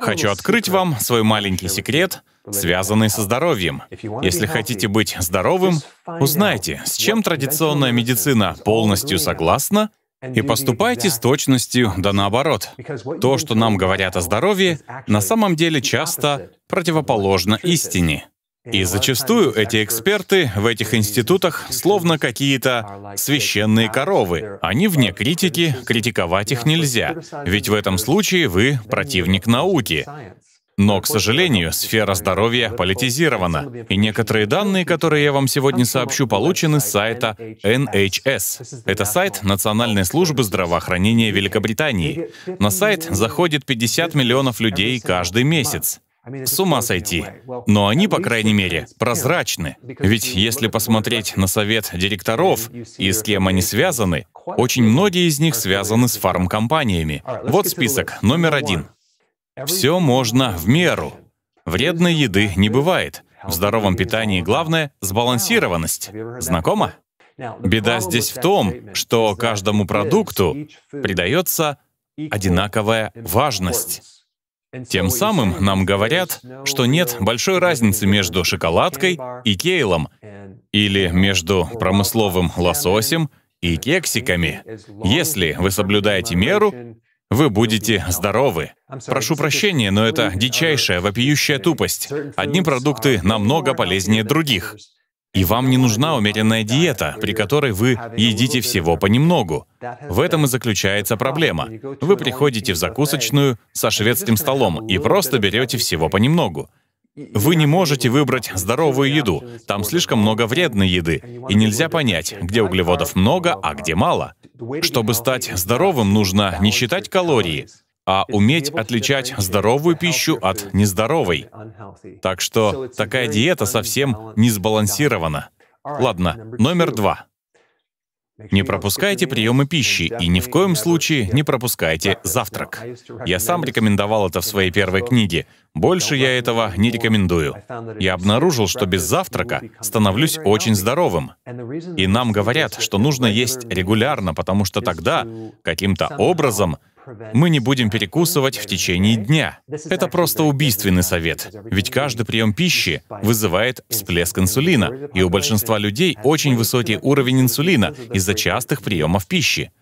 Хочу открыть вам свой маленький секрет, связанный со здоровьем. Если хотите быть здоровым, узнайте, с чем традиционная медицина полностью согласна, и поступайте с точностью, да наоборот. То, что нам говорят о здоровье, на самом деле часто противоположно истине. И зачастую эти эксперты в этих институтах словно какие-то священные коровы. Они вне критики, критиковать их нельзя, ведь в этом случае вы противник науки. Но, к сожалению, сфера здоровья политизирована, и некоторые данные, которые я вам сегодня сообщу, получены с сайта NHS. Это сайт Национальной службы здравоохранения Великобритании. На сайт заходит 50 миллионов людей каждый месяц. С ума сойти. Но они, по крайней мере, прозрачны. Ведь если посмотреть на совет директоров и с кем они связаны, очень многие из них связаны с фармкомпаниями. Вот список номер один. Все можно в меру. Вредной еды не бывает. В здоровом питании главное — сбалансированность. Знакомо? Беда здесь в том, что каждому продукту придается одинаковая важность. Тем самым нам говорят, что нет большой разницы между шоколадкой и кейлом или между промысловым лососем и кексиками. Если вы соблюдаете меру, вы будете здоровы. Прошу прощения, но это дичайшая, вопиющая тупость. Одни продукты намного полезнее других. И вам не нужна умеренная диета, при которой вы едите всего понемногу. В этом и заключается проблема. Вы приходите в закусочную со шведским столом и просто берете всего понемногу. Вы не можете выбрать здоровую еду. Там слишком много вредной еды, и нельзя понять, где углеводов много, а где мало. Чтобы стать здоровым, нужно не считать калории, а уметь отличать здоровую пищу от нездоровой. Так что такая диета совсем не сбалансирована. Ладно, номер два. Не пропускайте приемы пищи и ни в коем случае не пропускайте завтрак. Я сам рекомендовал это в своей первой книге. Больше я этого не рекомендую. Я обнаружил, что без завтрака становлюсь очень здоровым. И нам говорят, что нужно есть регулярно, потому что тогда каким-то образом мы не будем перекусывать в течение дня. Это просто убийственный совет, ведь каждый прием пищи вызывает всплеск инсулина, и у большинства людей очень высокий уровень инсулина из-за частых приемов пищи.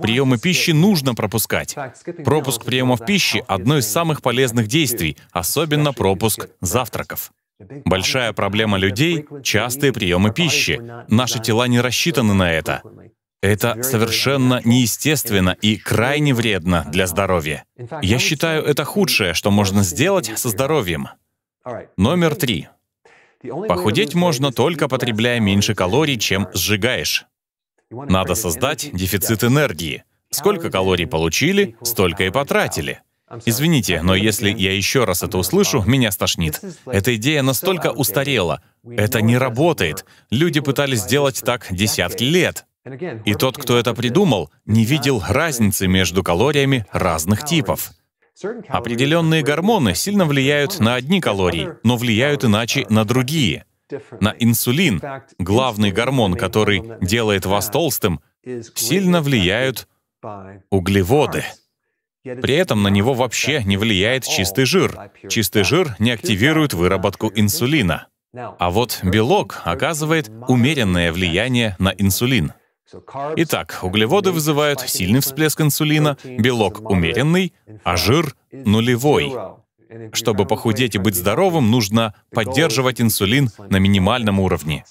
Приемы пищи нужно пропускать. Пропуск приемов пищи — одно из самых полезных действий, особенно пропуск завтраков. Большая проблема людей — частые приемы пищи. Наши тела не рассчитаны на это. Это совершенно неестественно и крайне вредно для здоровья. Я считаю, это худшее, что можно сделать со здоровьем. Номер три. Похудеть можно только потребляя меньше калорий, чем сжигаешь. Надо создать дефицит энергии. Сколько калорий получили, столько и потратили. Извините, но если я еще раз это услышу, меня стошнит. Эта идея настолько устарела. Это не работает. Люди пытались сделать так десятки лет. И тот, кто это придумал, не видел разницы между калориями разных типов. Определенные гормоны сильно влияют на одни калории, но влияют иначе uh, на другие. На инсулин, главный гормон, который делает вас толстым, сильно влияют углеводы. При этом на него вообще не влияет чистый жир. Чистый жир не активирует выработку инсулина. А вот белок оказывает умеренное влияние на инсулин. Итак, углеводы вызывают сильный всплеск инсулина, белок умеренный, а жир — нулевой. Чтобы похудеть и быть здоровым, нужно поддерживать инсулин на минимальном уровне.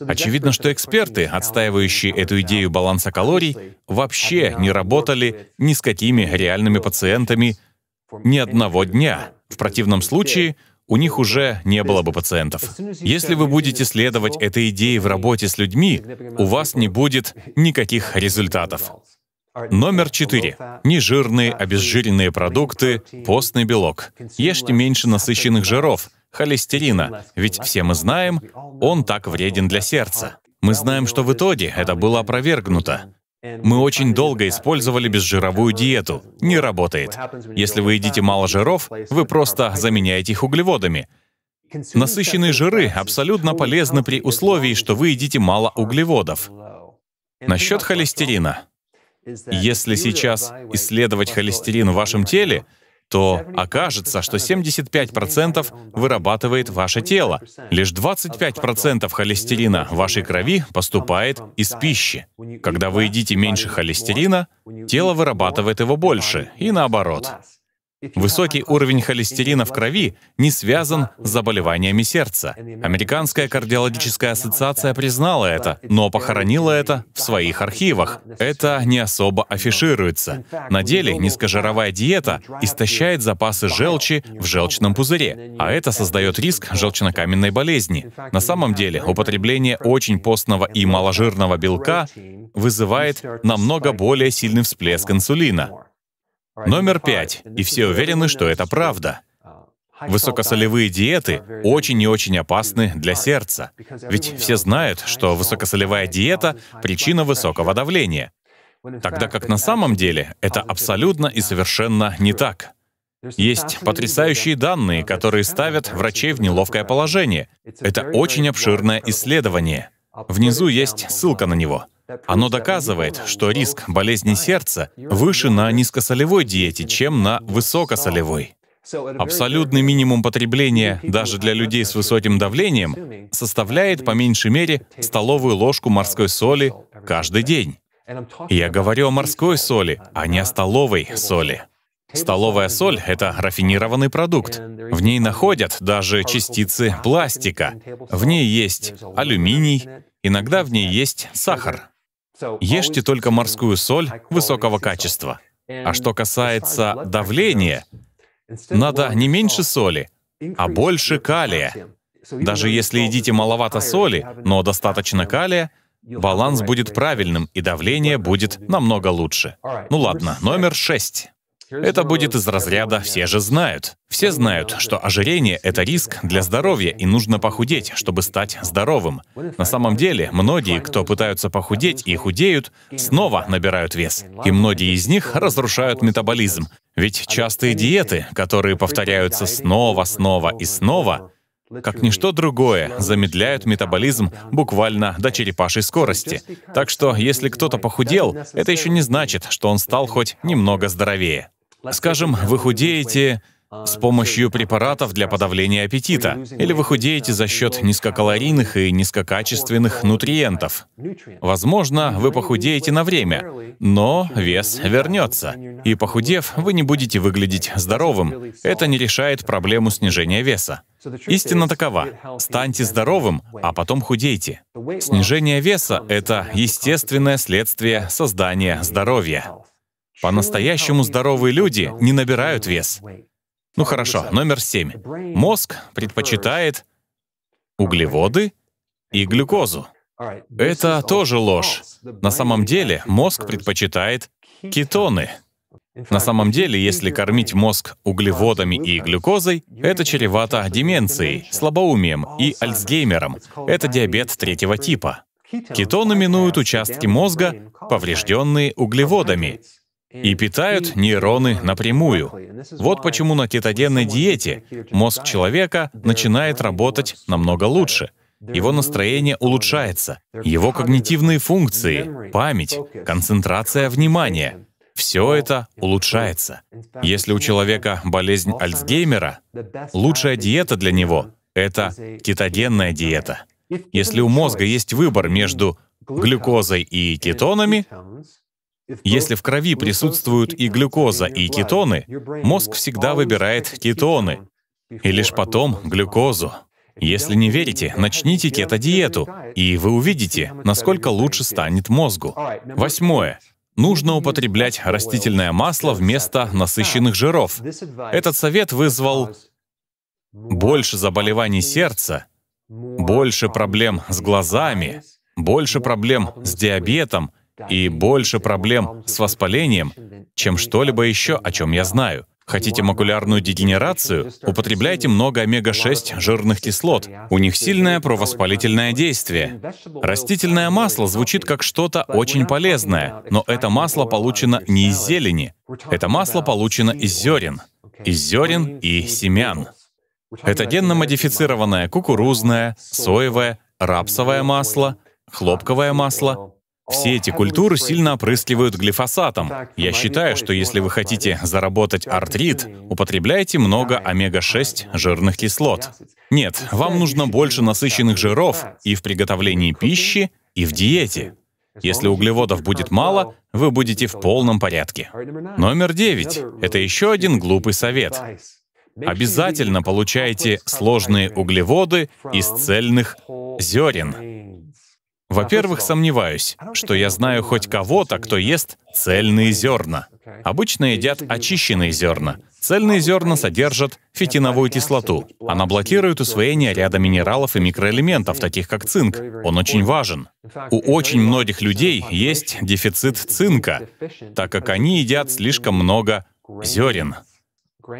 Очевидно, что эксперты, отстаивающие эту идею баланса калорий, вообще не работали ни с какими реальными пациентами ни одного дня. В противном случае у них уже не было бы пациентов. Если вы будете следовать этой идее в работе с людьми, у вас не будет никаких результатов. Номер четыре. Нежирные обезжиренные продукты, постный белок. Ешьте меньше насыщенных жиров, холестерина, ведь все мы знаем, он так вреден для сердца. Мы знаем, что в итоге это было опровергнуто. Мы очень долго использовали безжировую диету. Не работает. Если вы едите мало жиров, вы просто заменяете их углеводами. Насыщенные жиры абсолютно полезны при условии, что вы едите мало углеводов. Насчет холестерина. Если сейчас исследовать холестерин в вашем теле, то окажется, что 75% вырабатывает ваше тело. Лишь 25% холестерина в вашей крови поступает из пищи. Когда вы едите меньше холестерина, тело вырабатывает его больше, и наоборот. Высокий уровень холестерина в крови не связан с заболеваниями сердца. Американская кардиологическая ассоциация признала это, но похоронила это в своих архивах. Это не особо афишируется. На деле низкожировая диета истощает запасы желчи в желчном пузыре, а это создает риск желчнокаменной болезни. На самом деле употребление очень постного и маложирного белка вызывает намного более сильный всплеск инсулина. Номер пять. И все уверены, что это правда. Высокосолевые диеты очень и очень опасны для сердца. Ведь все знают, что высокосолевая диета — причина высокого давления. Тогда как на самом деле это абсолютно и совершенно не так. Есть потрясающие данные, которые ставят врачей в неловкое положение. Это очень обширное исследование. Внизу есть ссылка на него. Оно доказывает, что риск болезни сердца выше на низкосолевой диете, чем на высокосолевой. Абсолютный минимум потребления даже для людей с высоким давлением составляет по меньшей мере столовую ложку морской соли каждый день. Я говорю о морской соли, а не о столовой соли. Столовая соль — это рафинированный продукт. В ней находят даже частицы пластика. В ней есть алюминий, иногда в ней есть сахар. Ешьте только морскую соль высокого качества. А что касается давления, надо не меньше соли, а больше калия. Даже если едите маловато соли, но достаточно калия, баланс будет правильным, и давление будет намного лучше. Ну ладно, номер шесть. Это будет из разряда «все же знают». Все знают, что ожирение — это риск для здоровья, и нужно похудеть, чтобы стать здоровым. На самом деле, многие, кто пытаются похудеть и худеют, снова набирают вес. И многие из них разрушают метаболизм. Ведь частые диеты, которые повторяются снова, снова и снова, как ничто другое, замедляют метаболизм буквально до черепашей скорости. Так что, если кто-то похудел, это еще не значит, что он стал хоть немного здоровее. Скажем, вы худеете с помощью препаратов для подавления аппетита, или вы худеете за счет низкокалорийных и низкокачественных нутриентов. Возможно, вы похудеете на время, но вес вернется, и похудев, вы не будете выглядеть здоровым. Это не решает проблему снижения веса. Истина такова. Станьте здоровым, а потом худейте. Снижение веса — это естественное следствие создания здоровья. По-настоящему здоровые люди не набирают вес. Ну хорошо, номер семь. Мозг предпочитает углеводы и глюкозу. Это тоже ложь. На самом деле мозг предпочитает кетоны. На самом деле, если кормить мозг углеводами и глюкозой, это чревато деменцией, слабоумием и Альцгеймером. Это диабет третьего типа. Кетоны минуют участки мозга, поврежденные углеводами, и питают нейроны напрямую. Вот почему на кетогенной диете мозг человека начинает работать намного лучше. Его настроение улучшается, его когнитивные функции, память, концентрация внимания — все это улучшается. Если у человека болезнь Альцгеймера, лучшая диета для него — это кетогенная диета. Если у мозга есть выбор между глюкозой и кетонами, если в крови присутствуют и глюкоза, и кетоны, мозг всегда выбирает кетоны, и лишь потом глюкозу. Если не верите, начните кето-диету, и вы увидите, насколько лучше станет мозгу. Восьмое. Нужно употреблять растительное масло вместо насыщенных жиров. Этот совет вызвал больше заболеваний сердца, больше проблем с глазами, больше проблем с диабетом, и больше проблем с воспалением, чем что-либо еще, о чем я знаю. Хотите макулярную дегенерацию? Употребляйте много омега-6 жирных кислот. У них сильное провоспалительное действие. Растительное масло звучит как что-то очень полезное, но это масло получено не из зелени. Это масло получено из зерен. Из зерен и семян. Это генно-модифицированное кукурузное, соевое, рапсовое масло, хлопковое масло, все эти культуры сильно опрыскивают глифосатом. Я считаю, что если вы хотите заработать артрит, употребляйте много омега-6 жирных кислот. Нет, вам нужно больше насыщенных жиров и в приготовлении пищи, и в диете. Если углеводов будет мало, вы будете в полном порядке. Номер девять — это еще один глупый совет. Обязательно получайте сложные углеводы из цельных зерен. Во-первых, сомневаюсь, что я знаю хоть кого-то, кто ест цельные зерна. Обычно едят очищенные зерна. Цельные зерна содержат фитиновую кислоту. Она блокирует усвоение ряда минералов и микроэлементов, таких как цинк. Он очень важен. У очень многих людей есть дефицит цинка, так как они едят слишком много зерен.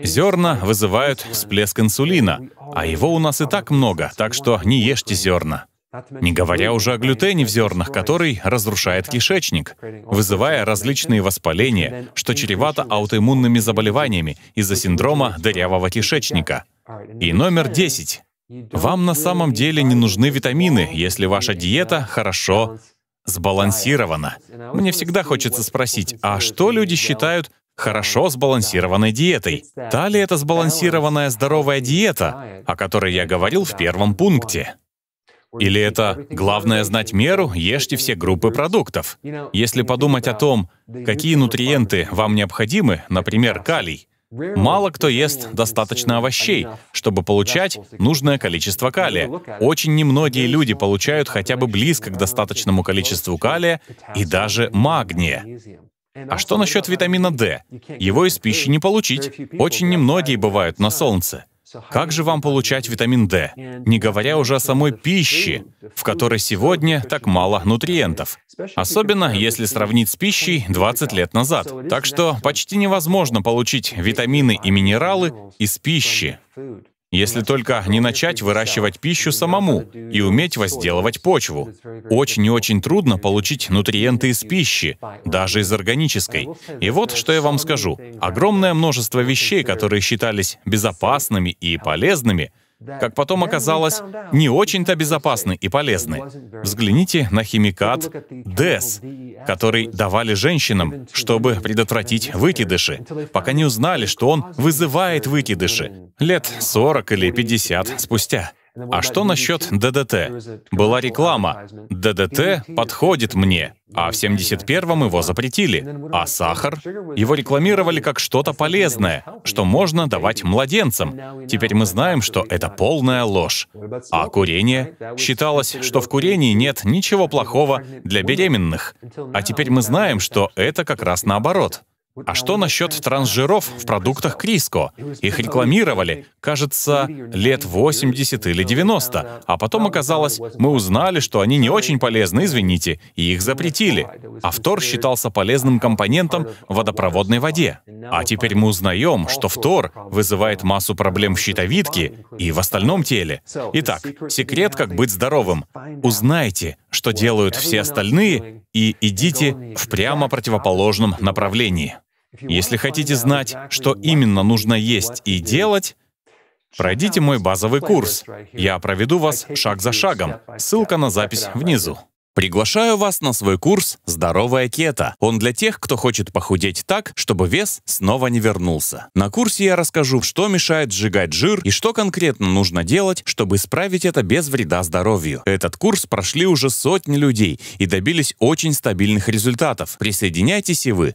Зерна вызывают всплеск инсулина, а его у нас и так много, так что не ешьте зерна. Не говоря уже о глютене в зернах, который разрушает кишечник, вызывая различные воспаления, что чревато аутоиммунными заболеваниями из-за синдрома дырявого кишечника. И номер 10. Вам на самом деле не нужны витамины, если ваша диета хорошо сбалансирована. Мне всегда хочется спросить, а что люди считают хорошо сбалансированной диетой. Та ли это сбалансированная здоровая диета, о которой я говорил в первом пункте? Или это «главное знать меру, ешьте все группы продуктов». Если подумать о том, какие нутриенты вам необходимы, например, калий, Мало кто ест достаточно овощей, чтобы получать нужное количество калия. Очень немногие люди получают хотя бы близко к достаточному количеству калия и даже магния. А что насчет витамина D? Его из пищи не получить. Очень немногие бывают на солнце. Как же вам получать витамин D, не говоря уже о самой пище, в которой сегодня так мало нутриентов? Особенно если сравнить с пищей 20 лет назад. Так что почти невозможно получить витамины и минералы из пищи. Если только не начать выращивать пищу самому и уметь возделывать почву. Очень и очень трудно получить нутриенты из пищи, даже из органической. И вот что я вам скажу. Огромное множество вещей, которые считались безопасными и полезными, как потом оказалось, не очень-то безопасны и полезны. Взгляните на химикат ДЭС который давали женщинам, чтобы предотвратить выкидыши, пока не узнали, что он вызывает выкидыши лет 40 или 50 спустя. А что насчет ДДТ? Была реклама. ДДТ подходит мне, а в 71-м его запретили. А сахар? Его рекламировали как что-то полезное, что можно давать младенцам. А а теперь мы знаем, что это полная ложь. А курение? Считалось, что в курении нет ничего плохого для беременных. А теперь мы знаем, что это как раз наоборот. А что насчет трансжиров в продуктах Криско? Их рекламировали, кажется, лет 80 или 90, а потом оказалось, мы узнали, что они не очень полезны, извините, и их запретили. А фтор считался полезным компонентом в водопроводной воде. А теперь мы узнаем, что фтор вызывает массу проблем в щитовидке и в остальном теле. Итак, секрет, как быть здоровым. Узнайте, что делают все остальные, и идите в прямо противоположном направлении. Если хотите знать, что именно нужно есть и делать, пройдите мой базовый курс. Я проведу вас шаг за шагом. Ссылка на запись внизу. Приглашаю вас на свой курс «Здоровая кета". Он для тех, кто хочет похудеть так, чтобы вес снова не вернулся. На курсе я расскажу, что мешает сжигать жир и что конкретно нужно делать, чтобы исправить это без вреда здоровью. Этот курс прошли уже сотни людей и добились очень стабильных результатов. Присоединяйтесь и вы.